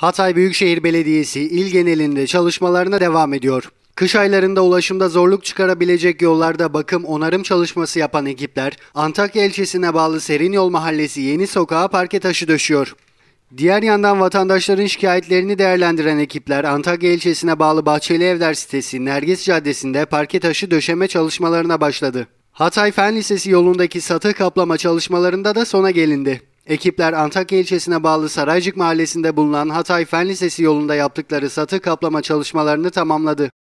Hatay Büyükşehir Belediyesi il genelinde çalışmalarına devam ediyor. Kış aylarında ulaşımda zorluk çıkarabilecek yollarda bakım onarım çalışması yapan ekipler Antakya ilçesine bağlı Serin Yol Mahallesi Yeni Sokağa parke taşı döşüyor. Diğer yandan vatandaşların şikayetlerini değerlendiren ekipler Antakya ilçesine bağlı Bahçeli Evler sitesi Nergis Caddesi'nde parke taşı döşeme çalışmalarına başladı. Hatay Fen Lisesi yolundaki satı kaplama çalışmalarında da sona gelindi. Ekipler Antakya ilçesine bağlı Saraycık mahallesinde bulunan Hatay Fen Lisesi yolunda yaptıkları satı kaplama çalışmalarını tamamladı.